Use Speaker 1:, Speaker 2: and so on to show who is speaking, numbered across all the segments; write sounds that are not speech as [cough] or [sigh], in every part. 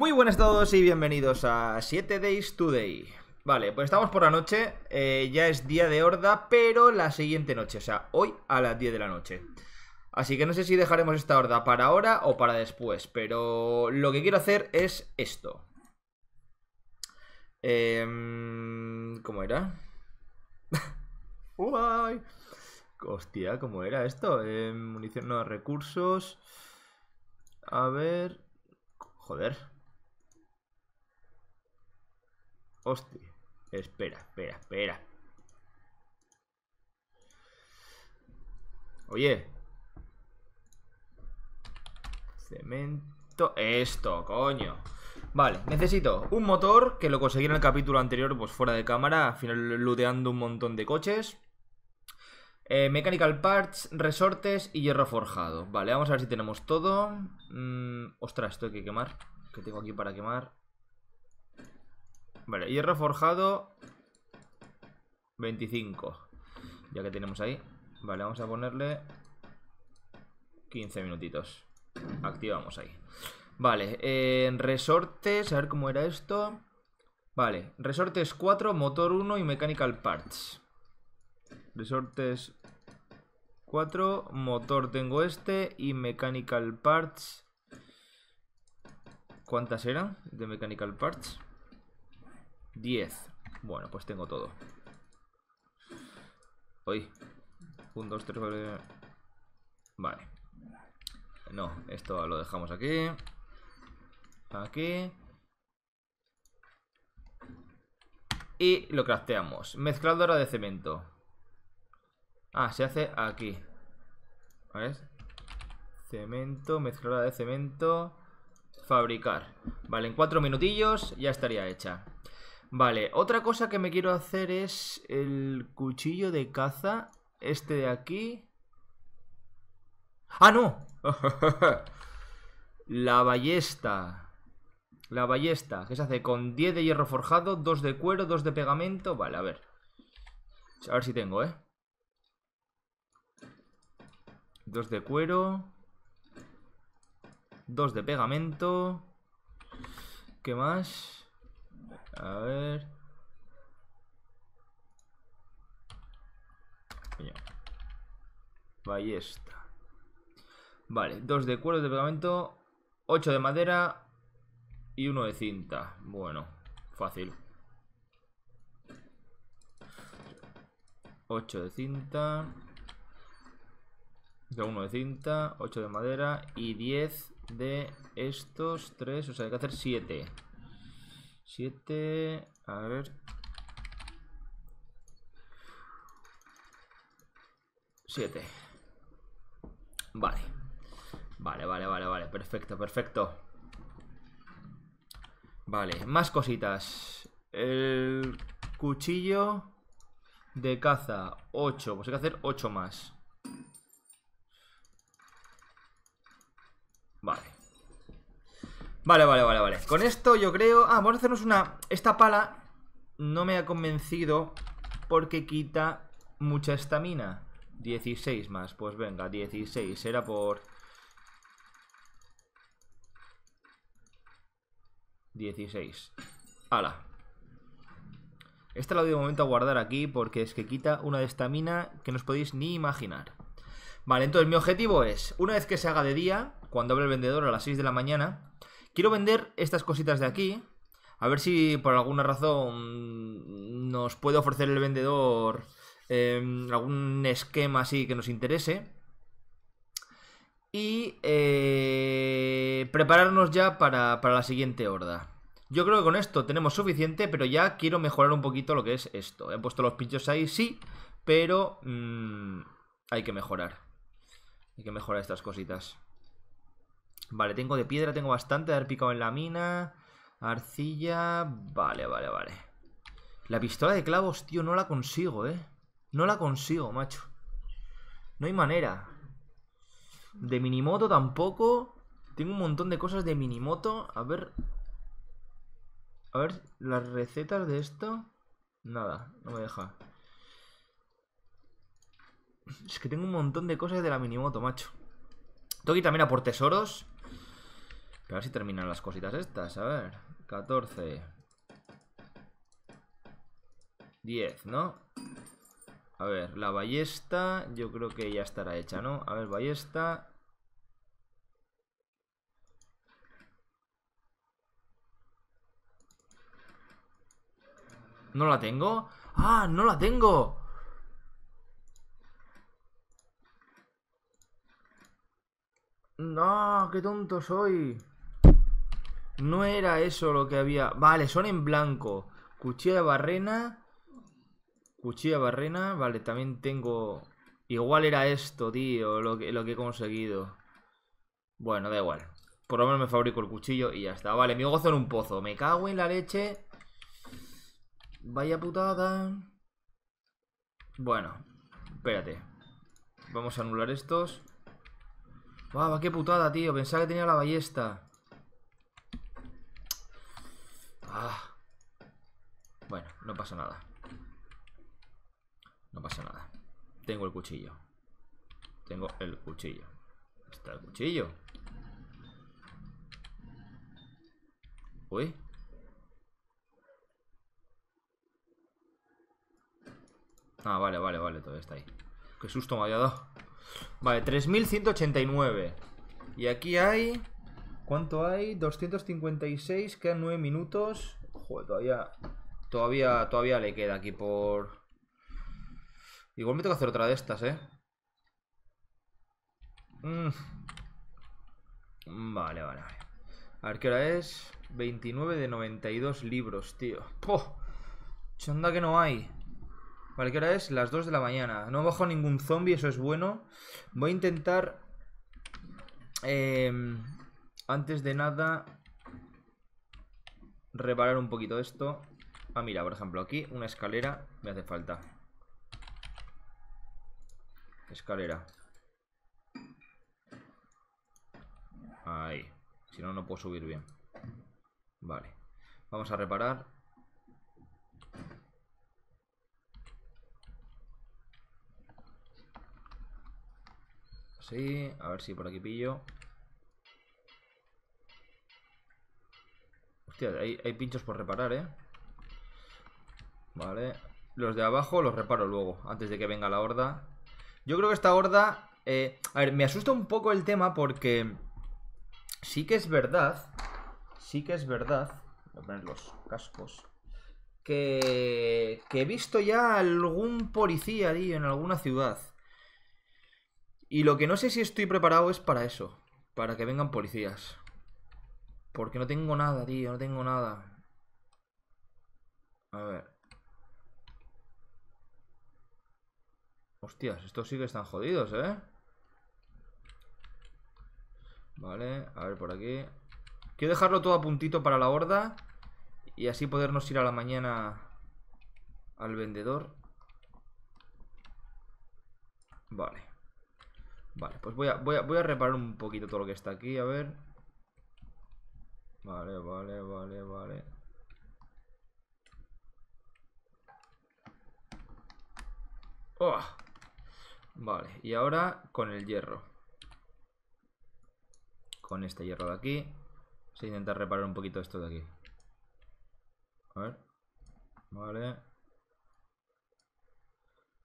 Speaker 1: Muy buenas a todos y bienvenidos a 7 Days Today. Vale, pues estamos por la noche, eh, ya es día de horda, pero la siguiente noche, o sea, hoy a las 10 de la noche. Así que no sé si dejaremos esta horda para ahora o para después, pero lo que quiero hacer es esto. Em, ¿Cómo era? [laughs] Uy, hostia, ¿cómo era esto? Em, munición, no, recursos. A ver... Joder, Hostia. Espera, espera, espera. Oye. Cemento. Esto, coño. Vale, necesito un motor que lo conseguí en el capítulo anterior, pues fuera de cámara, al final looteando un montón de coches. Eh, mechanical parts, resortes y hierro forjado. Vale, vamos a ver si tenemos todo. Mm, ostras, esto hay que quemar. ¿Qué tengo aquí para quemar? Vale, hierro forjado 25 Ya que tenemos ahí Vale, vamos a ponerle 15 minutitos Activamos ahí Vale, en resortes A ver cómo era esto Vale, resortes 4, motor 1 y mechanical parts Resortes 4, motor tengo este y mechanical parts ¿Cuántas eran de mechanical parts? 10. Bueno, pues tengo todo. Uy 1, 2, 3, Vale. No, esto lo dejamos aquí. Aquí. Y lo crafteamos. Mezcladora de cemento. Ah, se hace aquí. ¿Vale? Cemento, mezcladora de cemento. Fabricar. Vale, en cuatro minutillos ya estaría hecha. Vale, otra cosa que me quiero hacer es el cuchillo de caza. Este de aquí. ¡Ah, no! [laughs] La ballesta. La ballesta, que se hace con 10 de hierro forjado, 2 de cuero, 2 de pegamento. Vale, a ver. A ver si tengo, ¿eh? 2 de cuero. 2 de pegamento. ¿Qué más? A ver. Ballesta. Vale, dos de cuero de pegamento, Ocho de madera y uno de cinta. Bueno, fácil. Ocho de cinta. De uno de cinta, ocho de madera y diez de estos tres. O sea, hay que hacer siete. Siete a ver. Siete Vale. Vale, vale, vale, vale. Perfecto, perfecto. Vale, más cositas. El cuchillo de caza. Ocho, Pues hay que hacer ocho más. Vale. Vale, vale, vale, vale. Con esto yo creo... Ah, vamos a hacernos una... Esta pala no me ha convencido porque quita mucha estamina. 16 más. Pues venga, 16. Era por... 16. ¡Hala! Esta la voy de momento a guardar aquí porque es que quita una de estamina que no os podéis ni imaginar. Vale, entonces mi objetivo es, una vez que se haga de día, cuando abre el vendedor a las 6 de la mañana, Quiero vender estas cositas de aquí. A ver si por alguna razón nos puede ofrecer el vendedor em, algún esquema así que nos interese. Y eh, prepararnos ya para, la siguiente horda. Yo creo que con esto tenemos suficiente, pero ya quiero mejorar un poquito lo que es esto. He puesto los pinchos ahí, sí, pero mm, hay que mejorar. Hay que mejorar estas cositas. Vale, tengo de piedra, tengo bastante. Haber picado en la mina. Arcilla. Vale, vale, vale. La pistola de clavos, tío, no la consigo, ¿eh? No la consigo, macho. No hay manera. De minimoto tampoco. Tengo un montón de cosas de minimoto. A ver... A ver, las recetas de esto... Nada, no me deja. Es que tengo un montón de cosas de la minimoto, macho. Tengo que también a por tesoros a ver si terminan las cositas estas. A ver. 14. 10, ¿no? A ver, la ballesta yo creo que ya estará hecha, ¿no? A ver, ballesta... ¿No la tengo? ¡Ah, no la tengo! No, qué tonto soy. No era eso lo que había. Vale, son en blanco. Cuchilla de barrena. Cuchilla barrena. Vale, también tengo... Igual era esto, tío, lo que, lo que he conseguido. Bueno, da igual. Por lo menos me fabrico el cuchillo y ya está. Vale, mi gozo en un pozo. Me cago en la leche. Vaya putada. Bueno, espérate. Vamos a anular estos. ¡Guau, qué putada, tío! Pensaba que tenía la ballesta. Ah. Bueno, no pasa nada. No pasa nada. Tengo el cuchillo. Tengo el cuchillo. Está el cuchillo. Uy. Ah, vale, vale, vale, todavía está ahí. Qué susto me había dado. Vale, 3189. Y aquí hay ¿Cuánto hay? 256, quedan 9 minutos. Joder, todavía, todavía, todavía le queda aquí por... Igual me tengo que hacer otra de estas, ¿eh? Mm. Vale, vale, vale. A ver qué hora es. 29 de 92 libros, tío. ¡Poh! Chonda que no hay. Vale, ¿qué hora es? Las 2 de la mañana. No he bajado ningún zombie, eso es bueno. Voy a intentar... Eh, antes de nada, reparar un poquito esto. Ah, mira, por ejemplo, aquí una escalera me hace falta. Escalera. Ahí. Si no, no puedo subir bien. Vale. Vamos a reparar. Sí, a ver si por aquí pillo. Hostia, hay, pinchos por reparar, ¿eh? Vale. Los de abajo los reparo luego, antes de que venga la horda. Yo creo que esta horda... Eh, a ver, me asusta un poco el tema porque... Sí que es verdad... Sí que es verdad... Voy a poner los cascos. Que, que he visto ya algún policía, tío, en alguna ciudad. Y lo que no sé si estoy preparado es para eso. Para que vengan policías. Porque no tengo nada, tío, no tengo nada. A ver. Hostias, estos sí que están jodidos, ¿eh? Vale, a ver por aquí. Quiero dejarlo todo a puntito para la horda. Y así podernos ir a la mañana al vendedor. Vale. Vale, pues voy a, voy a reparar un poquito todo lo que está aquí, a ver. Vale, vale, vale, vale. Oh. Vale, y ahora con el hierro. Con este hierro de aquí. Vamos a intentar reparar un poquito esto de aquí. A ver. Vale.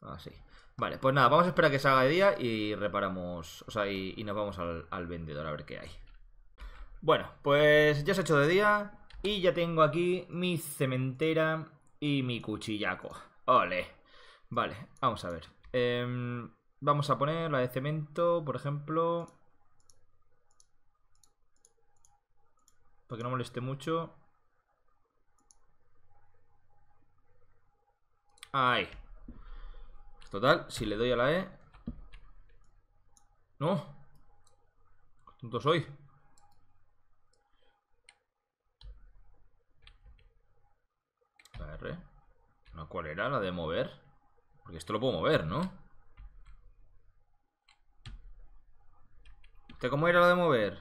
Speaker 1: Así. Vale, pues nada, vamos a esperar que se haga de día y reparamos. O sea, y, nos vamos al, al vendedor a ver qué hay. Bueno, pues ya se ha hecho de día y ya tengo aquí mi cementera y mi cuchillaco. Ole. Vale, vamos a ver. Em, vamos a poner la de cemento, por ejemplo. Para que no moleste mucho. Ay, Total, si le doy a la E... No. ¿Qué tonto soy? cuál era? ¿La de mover? Porque esto lo puedo mover, ¿no? ¿Usted cómo era la de mover?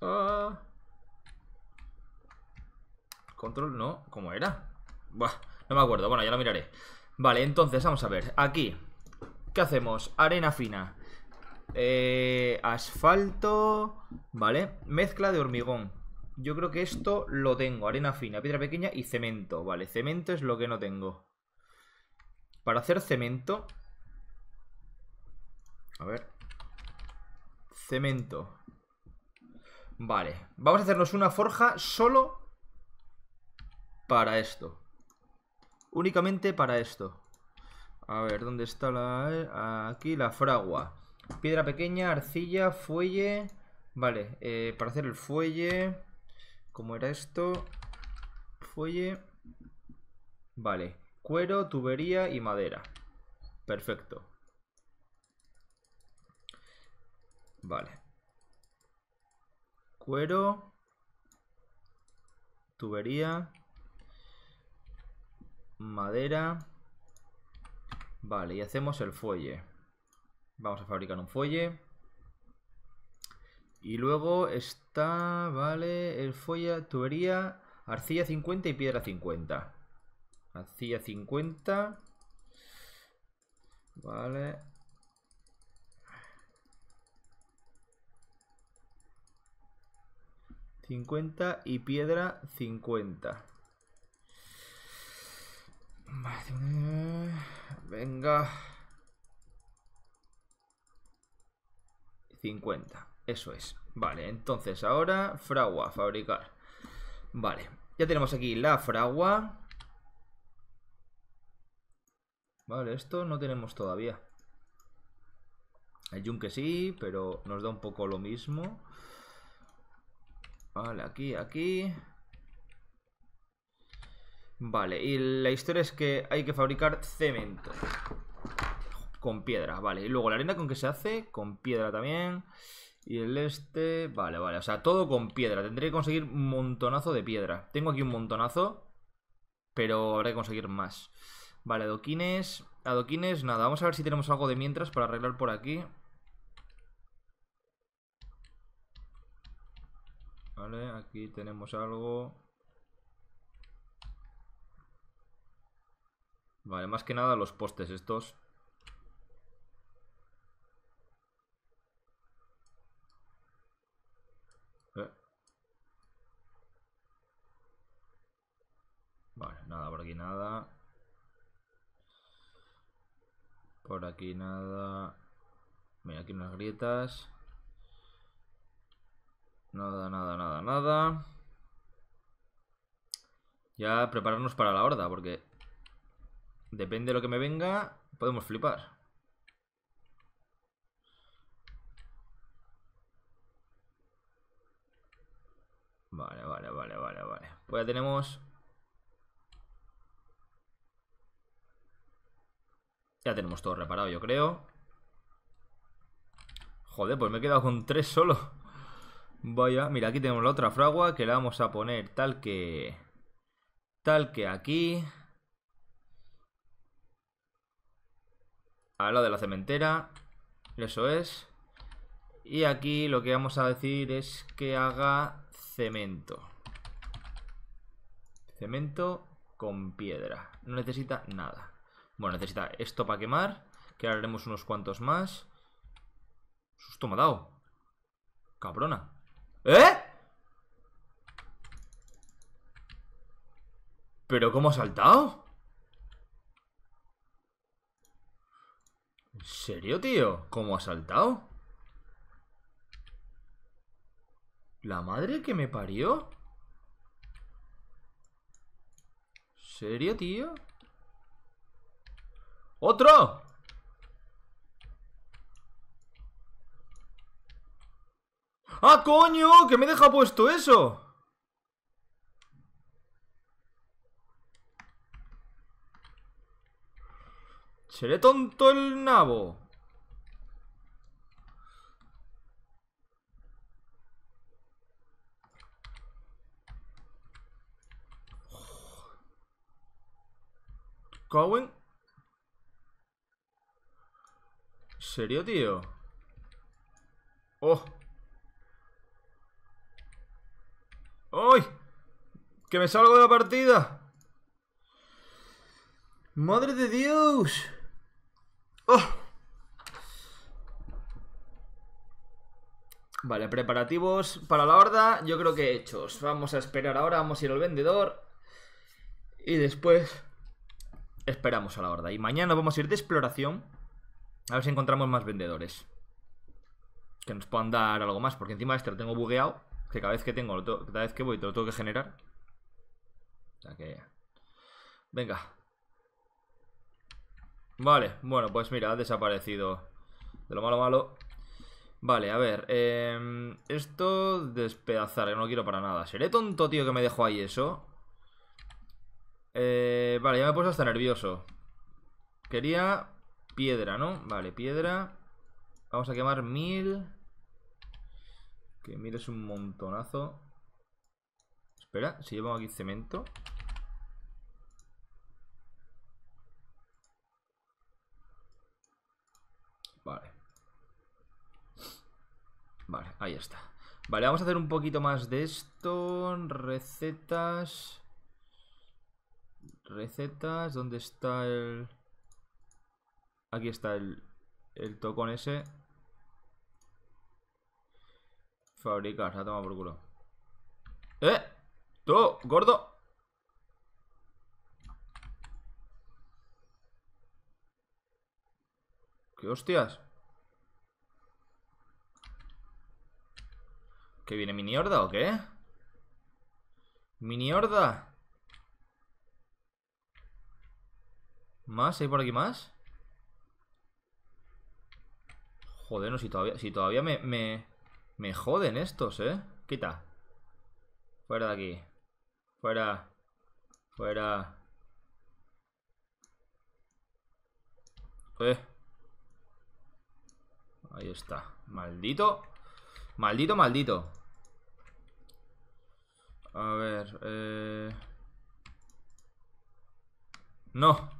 Speaker 1: Ah. Control, no. ¿Cómo era? no me acuerdo. Bueno, ya lo miraré. Vale, entonces, vamos a ver. Aquí. ¿Qué hacemos? Arena fina. Eh, asfalto. Vale. Mezcla de hormigón. Yo creo que esto lo tengo. Arena fina, piedra pequeña y cemento. Vale, cemento es lo que no tengo. Para hacer cemento... A ver. Cemento. Vale. Vamos a hacernos una forja solo para esto. Únicamente para esto. A ver, ¿dónde está la...? Aquí la fragua. Piedra pequeña, arcilla, fuelle... Vale, eh, para hacer el fuelle... ¿Cómo era esto? Fuelle. Vale. Cuero, tubería y madera. Perfecto. Vale. Cuero. Tubería. Madera. Vale, y hacemos el fuelle. Vamos a fabricar un fuelle. Y luego... Este vale, el folla, tubería, arcilla 50 y piedra 50. Arcilla 50. Vale. 50 y piedra cincuenta. Venga. 50. Eso es. Vale, entonces ahora fragua, fabricar. Vale, ya tenemos aquí la fragua. Vale, esto no tenemos todavía. El yunque sí, pero nos da un poco lo mismo. Vale, aquí, aquí. Vale, y la historia es que hay que fabricar cemento. Con piedra, vale. Y luego la arena con que se hace, con piedra también. Y el este... Vale, vale. O sea, todo con piedra. Tendré que conseguir un montonazo de piedra. Tengo aquí un montonazo. Pero habrá que conseguir más. Vale, adoquines... Adoquines, nada. Vamos a ver si tenemos algo de mientras para arreglar por aquí. Vale, aquí tenemos algo. Vale, más que nada los postes estos. Nada, por aquí nada. Por aquí nada. Mira, aquí unas grietas. Nada, nada, nada, nada. Ya prepararnos para la horda, porque depende de lo que me venga, podemos flipar. Vale, vale, vale, vale, vale. Pues ya tenemos Ya tenemos todo reparado, yo creo. Joder, pues me he quedado con tres solo. Vaya, mira, aquí tenemos la otra fragua que la vamos a poner tal que... Tal que aquí. Al lado de la cementera. Eso es. Y aquí lo que vamos a decir es que haga cemento. Cemento con piedra. No necesita nada. Bueno, necesita esto para quemar. Que haremos unos cuantos más. Susto me Cabrona. ¿Eh? ¿Pero cómo ha saltado? ¿En serio, tío? ¿Cómo ha saltado? ¿La madre que me parió? ¿En serio, tío? ¡Otro! ¡Ah, coño! ¡Que me deja puesto eso! Seré tonto el nabo. Cowen. serio, tío? ¡Oh! ¡Ay! ¡Que me salgo de la partida! ¡Madre de Dios! ¡Oh! Vale, preparativos para la horda Yo creo que hechos Vamos a esperar ahora, vamos a ir al vendedor Y después Esperamos a la horda Y mañana vamos a ir de exploración a ver si encontramos más vendedores. Que nos puedan dar algo más. Porque encima este lo tengo bugueado. Que cada vez que tengo, cada vez que voy, te lo tengo que generar. O sea que... Venga. Vale, bueno, pues mira, ha desaparecido. De lo malo malo. Vale, a ver, em, esto despedazar, eh, no lo quiero para nada. Seré tonto, tío, que me dejó ahí eso. Eh, vale, ya me he puesto hasta nervioso. Quería Piedra, ¿no? Vale, piedra. Vamos a quemar mil. Que mil es un montonazo. Espera, si llevo aquí cemento. Vale. Vale, ahí está. Vale, vamos a hacer un poquito más de esto. Recetas. Recetas. ¿Dónde está el...? Aquí está el, el tocón ese. Fabricar, ha tomado por culo. ¡Eh! ¡Todo! gordo! ¡Qué hostias! ¿Que viene mini horda o qué? ¿Mini horda? ¿Más? ¿Hay por aquí más? Joder, no, si todavía, si todavía me, me, joden estos, ¿eh? Quita. Fuera de aquí. Fuera. Fuera. Eh. Ahí está. Maldito. Maldito, maldito. A ver. Eh... No.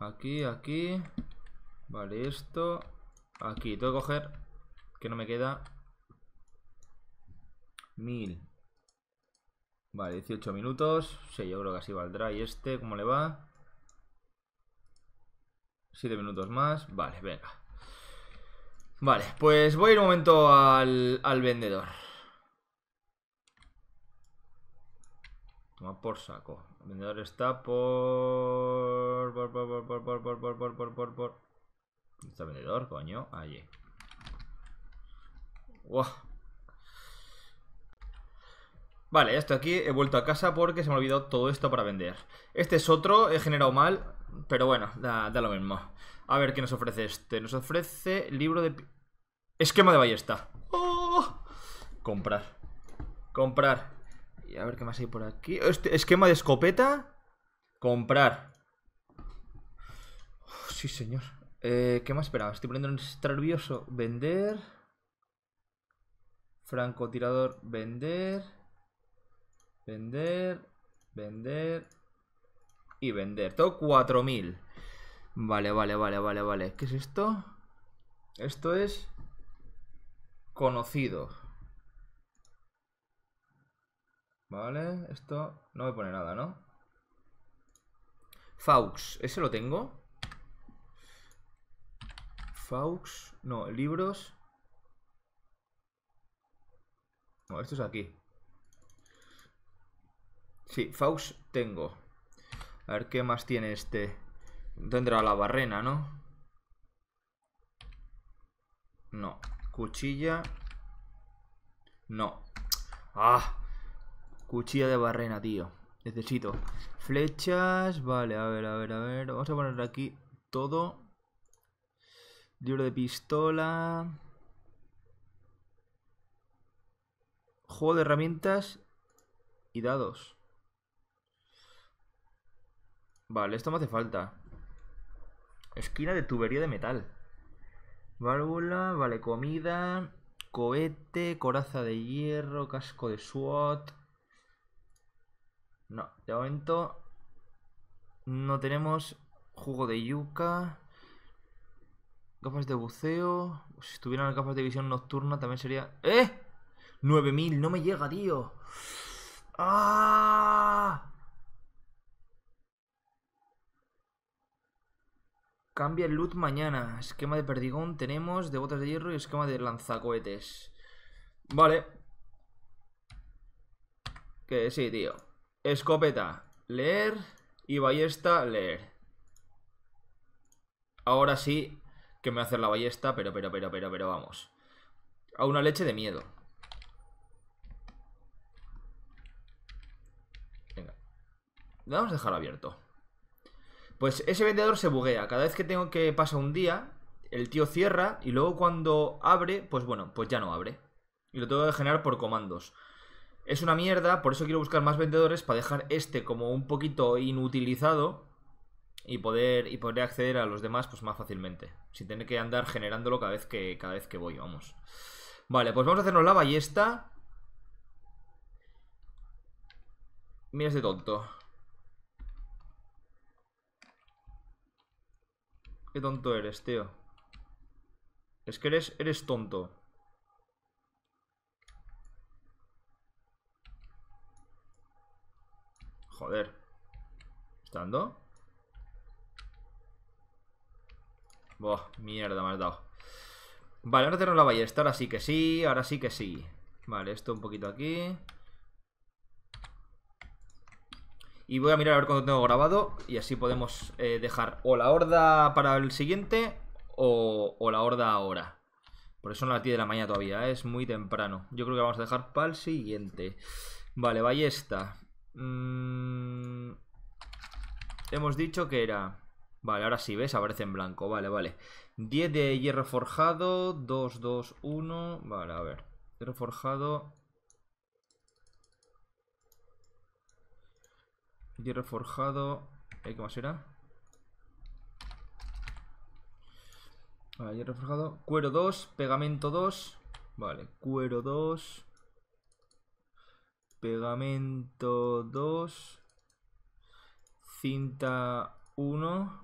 Speaker 1: Aquí, aquí. Vale, esto. Aquí, tengo que coger. Que no me queda. Mil. Vale, 18 minutos. Sí, yo creo que así valdrá. ¿Y este cómo le va? Siete minutos más. Vale, venga. Vale, pues voy un momento al, vendedor. Toma por saco. El vendedor está Por, por, por, por, por, por, por, por, por, por. Está vendedor, coño. Allí. Vale, esto aquí he vuelto a casa porque se me ha olvidado todo esto para vender. Este es otro, he generado mal, pero bueno, da, lo mismo. A ver qué nos ofrece este. Nos ofrece libro de... Esquema de ballesta. ¡Oh! Comprar. Comprar. Y a ver qué más hay por aquí. Este, esquema de escopeta. Comprar. Oh, sí, señor. Eh, ¿Qué más esperaba? Estoy poniendo nervioso. Vender. Francotirador, vender. Vender. Vender. Y vender. Tengo 4000. Vale, vale, vale, vale, vale. ¿Qué es esto? Esto es conocido. Vale, esto no me pone nada, ¿no? Faux, ¿ese lo tengo? Faux. No, libros. No, esto es aquí. Sí, Faux tengo. A ver qué más tiene este. Tendrá la barrena, ¿no? No. Cuchilla. No. ¡Ah! Cuchilla de barrena, tío. Necesito flechas. Vale, a ver, a ver, a ver. Vamos a poner aquí todo. Libro de pistola. Juego de herramientas y dados. Vale, esto me hace falta. Esquina de tubería de metal. Válvula, vale, comida, cohete, coraza de hierro, casco de SWAT. No, de momento no tenemos jugo de yuca. Gafas de buceo. Si tuvieran gafas de visión nocturna también sería... ¡Eh! 9000, no me llega, tío. ¡Ah! Cambia el loot mañana. Esquema de perdigón tenemos, de botas de hierro y esquema de lanzacohetes. Vale. Que sí, tío. Escopeta, leer y ballesta, leer. Ahora sí, que me hace a hacer la ballesta, pero, pero, pero, pero, pero vamos. A una leche de miedo. Venga. vamos a dejar abierto. Pues ese vendedor se buguea. Cada vez que tengo que pasar un día, el tío cierra y luego cuando abre, pues bueno, pues ya no abre. Y lo tengo que generar por comandos. Es una mierda, por eso quiero buscar más vendedores para dejar este como un poquito inutilizado y poder, y poder acceder a los demás pues más fácilmente, sin tener que andar generándolo cada vez que, cada vez que voy, vamos. Vale, pues vamos a hacernos la ballesta. Mira este tonto. Qué tonto eres, tío. Es que eres, eres tonto. Joder. ¿Estando? mierda, me has dado. Vale, ahora tenemos la ballesta. Ahora sí que sí, ahora sí que sí. Vale, esto un poquito aquí. Y voy a mirar a ver cuánto tengo grabado. Y así podemos eh, dejar o la horda para el siguiente o, la horda ahora. Por eso no la tiene de la mañana todavía, ¿eh? es muy temprano. Yo creo que vamos a dejar para el siguiente. Vale, ballesta. Mm. Hemos dicho que era Vale, ahora sí, ¿ves? Aparece en blanco. Vale, vale. 10 de hierro forjado. 2, 2, 1. Vale, a ver. Hierro forjado. Hierro forjado. ¿Qué más era? Vale, hierro forjado. Cuero 2, pegamento 2. Vale, cuero 2. Pegamento 2. Cinta 1.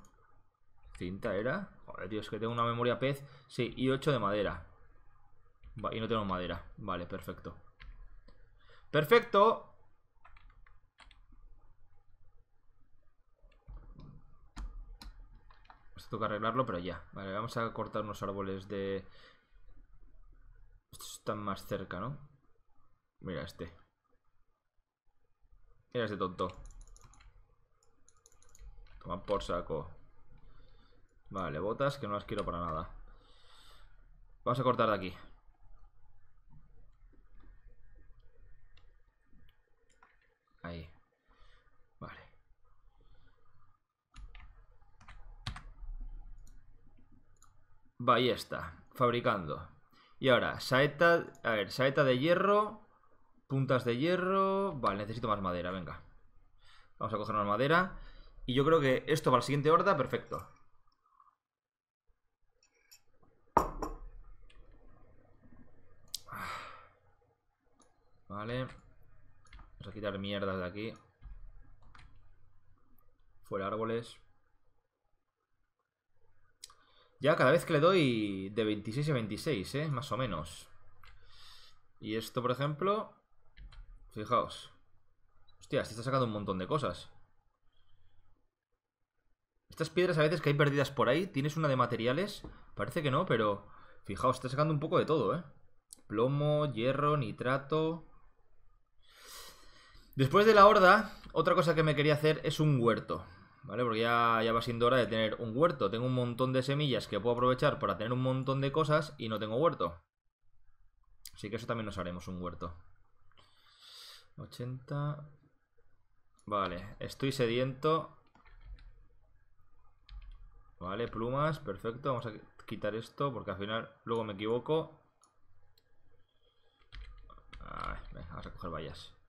Speaker 1: Cinta, era. Joder, tío, es que tengo una memoria pez. Sí, y 8 de madera. y no tengo madera. Vale, perfecto. Perfecto. Esto toca arreglarlo, pero ya. Vale, vamos a cortar unos árboles de... Estos están más cerca, ¿no? Mira este. Mira este tonto. Toma por saco. Vale, botas que no las quiero para nada. Vamos a cortar de aquí. Ahí. Vale. Va, está. Fabricando. Y ahora, saeta... A ver, saeta de hierro. Puntas de hierro. Vale, necesito más madera, venga. Vamos a coger más madera. Y yo creo que esto para la siguiente horda, perfecto. Vale. Vamos a quitar mierdas de aquí. Fuera árboles. Ya cada vez que le doy de 26 a 26, ¿eh? Más o menos. Y esto, por ejemplo... Fijaos. Hostia, se este está sacando un montón de cosas. Estas piedras a veces que hay perdidas por ahí. ¿Tienes una de materiales? Parece que no, pero... Fijaos, está sacando un poco de todo, ¿eh? Plomo, hierro, nitrato... Después de la horda, otra cosa que me quería hacer es un huerto. ¿Vale? Porque ya, ya va siendo hora de tener un huerto. Tengo un montón de semillas que puedo aprovechar para tener un montón de cosas y no tengo huerto. Así que eso también nos haremos un huerto. 80. Vale, estoy sediento. Vale, plumas, perfecto. Vamos a quitar esto porque al final luego me equivoco. vamos a coger vallas.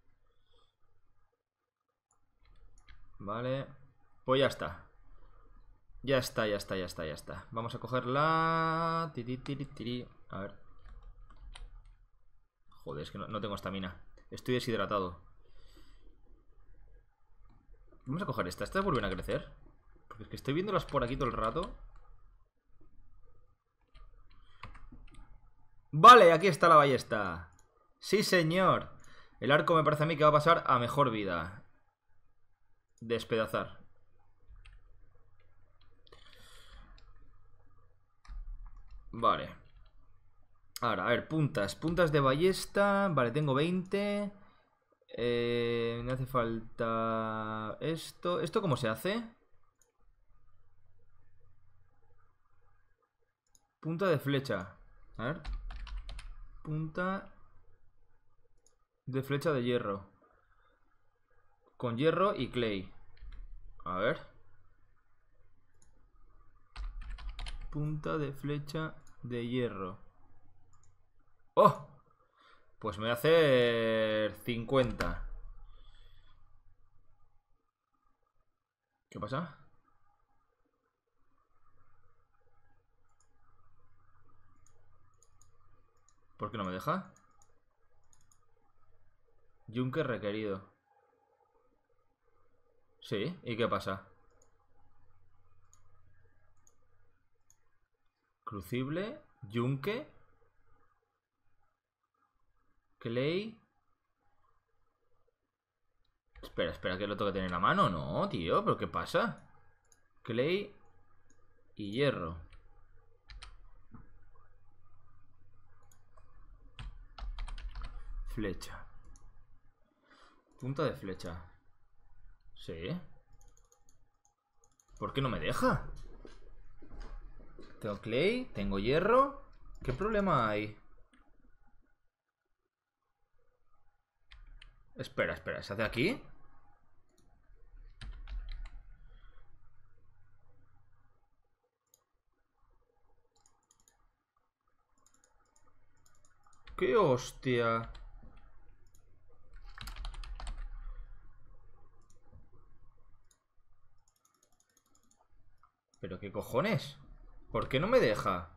Speaker 1: Vale. Pues ya está. Ya está, ya está, ya está, ya está. Vamos a coger la... A ver. Joder, es que no, tengo estamina. Estoy deshidratado. Vamos a coger esta. ¿Estas vuelven a crecer? Porque es que estoy viéndolas por aquí todo el rato. Vale, aquí está la ballesta. Sí, señor. El arco me parece a mí que va a pasar a mejor vida. Despedazar. Vale. Ahora, a ver, puntas. Puntas de ballesta. Vale, tengo 20. Eh, me hace falta esto. ¿Esto cómo se hace? Punta de flecha. A ver. Punta de flecha de hierro. Con hierro y clay. A ver. Punta de flecha de hierro. ¡Oh! Pues me hace a 50. ¿Qué pasa? ¿Por qué no me deja? Yunque requerido. Sí, ¿y qué pasa? Crucible, Yunque, Clay. Espera, espera, que lo tengo que tener en la mano. No, tío, pero ¿qué pasa? Clay y hierro. Flecha. Punta de flecha. Sí. ¿Por qué no me deja? Tengo clay, tengo hierro. ¿Qué problema hay? Espera, espera, ¿se hace aquí? ¡Qué hostia! ¿Pero qué cojones? ¿Por qué no me deja?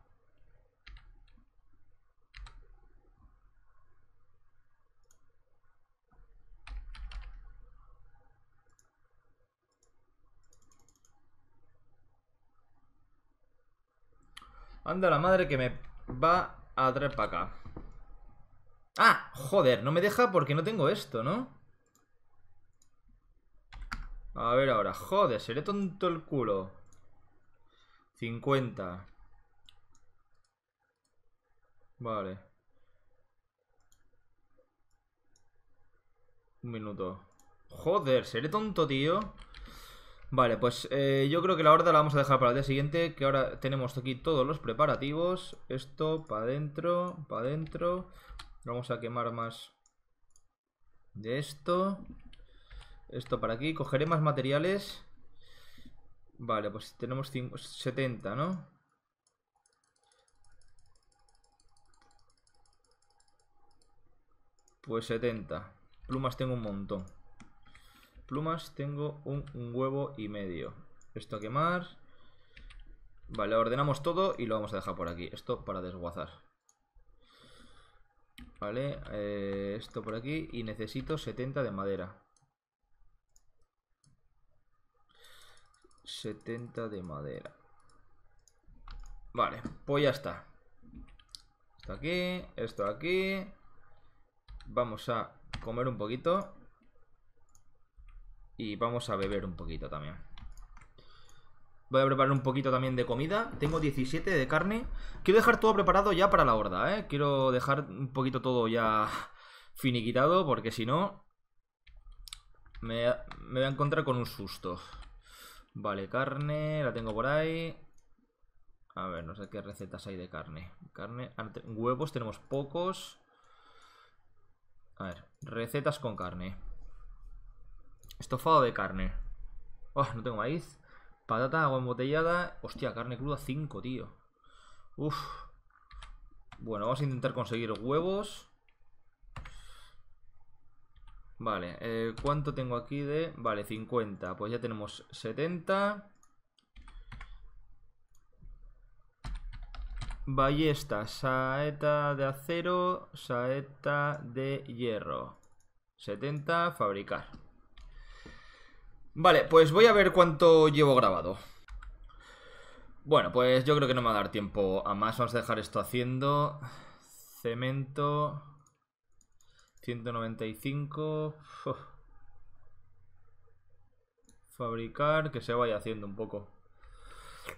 Speaker 1: Anda la madre que me va a traer para acá. ¡Ah! Joder, no me deja porque no tengo esto, ¿no? A ver ahora. Joder, seré tonto el culo. 50. Vale. Un minuto. Joder, seré tonto, tío. Vale, pues eh, yo creo que la horda la vamos a dejar para el día siguiente, que ahora tenemos aquí todos los preparativos. Esto, para adentro, para adentro. Vamos a quemar más de esto. Esto para aquí. Cogeré más materiales. Vale, pues tenemos 70, ¿no? Pues 70. Plumas tengo un montón. Plumas tengo un, huevo y medio. Esto a quemar. Vale, ordenamos todo y lo vamos a dejar por aquí. Esto para desguazar. Vale, eh, esto por aquí. Y necesito 70 de madera. 70 de madera. Vale, pues ya está. Esto aquí, esto aquí. Vamos a comer un poquito. Y vamos a beber un poquito también. Voy a preparar un poquito también de comida. Tengo 17 de carne. Quiero dejar todo preparado ya para la horda, ¿eh? Quiero dejar un poquito todo ya [laughs] finiquitado porque si no... Me, me voy a encontrar con un susto. Vale, carne, la tengo por ahí. A ver, no sé qué recetas hay de carne. Carne, ah, huevos tenemos pocos. A ver, recetas con carne. Estofado de carne. Oh, no tengo maíz. Patata, agua embotellada. Hostia, carne cruda 5, tío. Uf. Bueno, vamos a intentar conseguir huevos. Vale, eh, ¿cuánto tengo aquí de...? Vale, 50. Pues ya tenemos 70. Ballesta, saeta de acero, saeta de hierro. 70, fabricar. Vale, pues voy a ver cuánto llevo grabado. Bueno, pues yo creo que no me va a dar tiempo a más. Vamos a dejar esto haciendo. Cemento... 195. Fabricar, que se vaya haciendo un poco.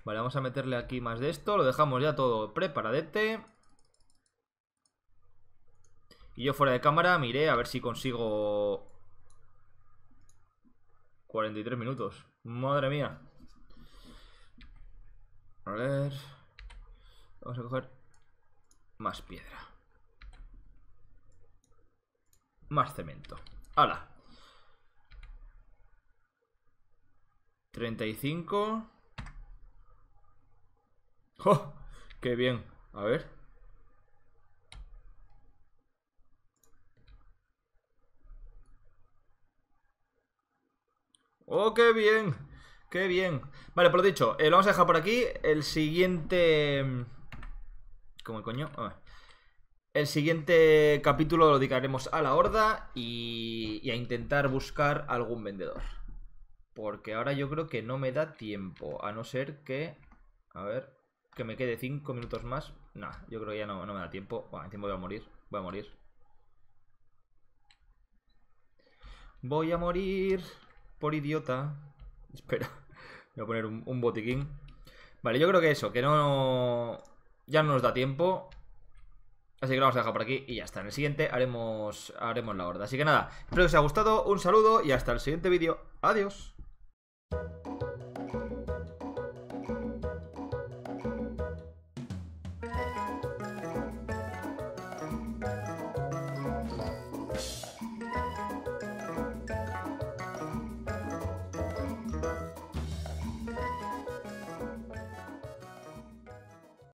Speaker 1: Vale, vamos a meterle aquí más de esto. Lo dejamos ya todo preparadete. Y yo fuera de cámara miré a ver si consigo... 43 minutos. Madre mía. A ver... Vamos a coger más piedra. Más cemento. ¡Hala! 35. ¡Oh! ¡Qué bien! A ver. ¡Oh, qué bien! ¡Qué bien! Vale, por lo dicho, eh, lo vamos a dejar por aquí. El siguiente... Mm, ¿Cómo el coño? A ver. El siguiente capítulo lo dedicaremos a la horda y, a intentar buscar algún vendedor. Porque ahora yo creo que no me da tiempo, a no ser que... A ver, que me quede 5 minutos más. Nah, yo creo que ya no, me da tiempo. Bueno, tiempo voy a morir, voy a morir. Voy a morir por idiota. [laughs] Espera, voy a poner un, un botiquín. Vale, yo creo que eso, que no... Ya no nos da tiempo. Así que lo vamos a dejar por aquí y ya está. En el siguiente haremos, haremos la horda. Así que nada, espero que os haya gustado, un saludo y hasta el siguiente vídeo. Adiós.